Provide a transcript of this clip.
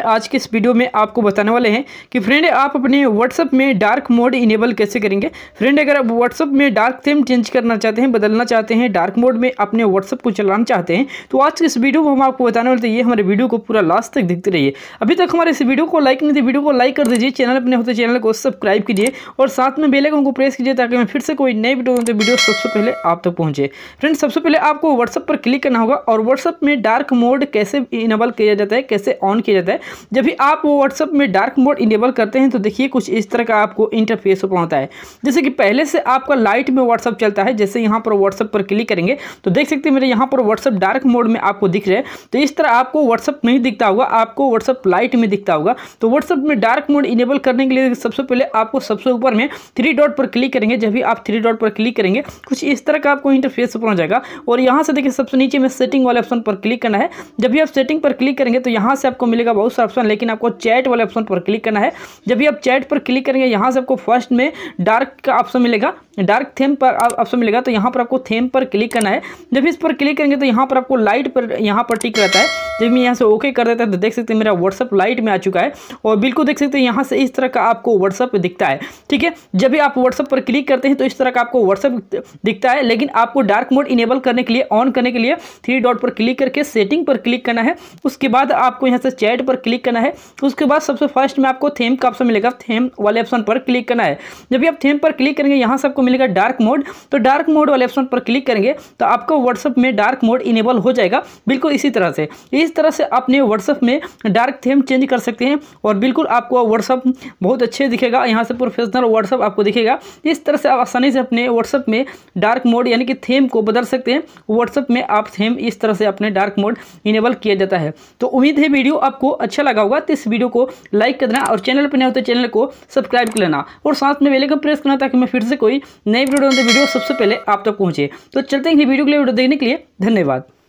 आज के इस वीडियो में आपको बताने वाले हैं कि फ्रेंड आप अपने व्हाट्सअप में डार्क मोड इनेबल कैसे करेंगे फ्रेंड अगर आप व्हाट्सअप में डार्क थीम चेंज करना चाहते हैं बदलना चाहते हैं डार्क मोड में अपने व्हाट्सअप को चलाना चाहते हैं तो आज के इस वीडियो में हम आपको बताने वाले ये हमारे वीडियो को पूरा लास्ट तक देखते रहिए अभी तक हमारे इस वीडियो को लाइक नहीं थे वीडियो को लाइक कर दीजिए चैनल अपने होते चैनल को सब्सक्राइब कीजिए और साथ में बेलाइकन को प्रेस कीजिए ताकि मैं फिर से कोई नई वीडियो तो वीडियो सबसे पहले आप तक पहुँचे फ्रेंड सबसे पहले आपको व्हाट्सअप पर क्लिक करना होगा और व्हाट्सअप में डार्क मोड कैसे इनेबल किया जाता है कैसे ऑन किया जाता है जब भी आप वो व्हाट्सअप में डार्क मोड इनेबल करते हैं तो देखिए कुछ इस तरह का आपको इंटरफेस ओपन होता है जैसे कि पहले से आपका लाइट में व्हाट्सअप चलता है जैसे यहाँ पर व्हाट्सअप पर क्लिक करेंगे तो देख सकते हैं मेरे यहाँ पर व्हाट्सअप डार्क मोड में आपको दिख रहे हैं तो इस तरह आपको व्हाट्सअप नहीं दिखता होगा आपको व्हाट्सअप लाइट में दिखता होगा तो व्हाट्सअप में डार्क मोड इनेबल करने के लिए सबसे पहले आपको सबसे ऊपर में थ्री डॉट पर क्लिक करेंगे जब भी आप थ्री डॉट पर क्लिक करेंगे कुछ इस तरह का आपको इंटरफेस ओपन हो जाएगा और यहाँ से देखिए सबसे नीचे में सेटिंग वाले ऑप्शन पर क्लिक करना है जब भी आप सेटिंग पर क्लिक करेंगे तो यहाँ से आपको मिलेगा बहुत सारे ऑप्शन लेकिन आपको चैट वाले ऑप्शन पर क्लिक करना है जब भी आप चैट पर क्लिक करेंगे यहाँ से आपको फर्स्ट में डार्क का ऑप्शन मिलेगा डार्क थेम पर ऑप्शन मिलेगा तो यहाँ पर आपको थेम पर क्लिक करना है जब इस पर क्लिक करेंगे तो यहाँ पर आपको लाइट पर यहाँ पर टिक रहता है जब मैं यहाँ से ओके कर देता है तो देख सकते हैं मेरा व्हाट्सअप लाइट में आ चुका है और बिल्कुल देख सकते हैं यहाँ से इस तरह का आपको व्हाट्सअप दिखता है ठीक है जब भी आप व्हाट्सअप पर क्लिक करते हैं तो इस तरह का आपको व्हाट्सअप दिखता है लेकिन आपको डार्क मोड इनेबल करने के लिए ऑन करने के लिए थ्री डॉट पर क्लिक करके सेटिंग पर क्लिक करना है उसके बाद आपको यहाँ से चैट पर क्लिक करना है उसके बाद सबसे फर्स्ट में आपको थेम का ऑप्शन मिलेगा थेम वाले ऑप्शन पर क्लिक करना है जब भी आप थेम पर क्लिक करेंगे यहाँ से आपको आपको मिलेगा डार्क मोड तो डार्क मोड वाले ऑप्शन पर क्लिक करेंगे तो आपको व्हाट्सअप में डार्क मोड इनेबल हो जाएगा बिल्कुल इसी तरह से इस तरह से अपने व्हाट्सअप में डार्क थीम चेंज कर सकते हैं और बिल्कुल आपको व्हाट्सअप बहुत अच्छे दिखेगा यहाँ से प्रोफेशनल व्हाट्सअप आपको दिखेगा इस तरह से आप आसानी से अपने व्हाट्सअप में डार्क मोड यानी कि थीम को बदल सकते हैं व्हाट्सअप में आप थीम इस तरह से अपने डार्क मोड इनेबल किया जाता है तो उम्मीद है वीडियो आपको अच्छा लगा होगा तो इस वीडियो को लाइक कर देना और चैनल पर नहीं होते तो चैनल को सब्सक्राइब कर लेना और साथ में बेल प्रेस करना ताकि मैं फिर से कोई नए वीडियो वीडियो सबसे पहले आप तक पहुँचे तो चलते हैं वीडियो के लिए वीडियो देखने के लिए धन्यवाद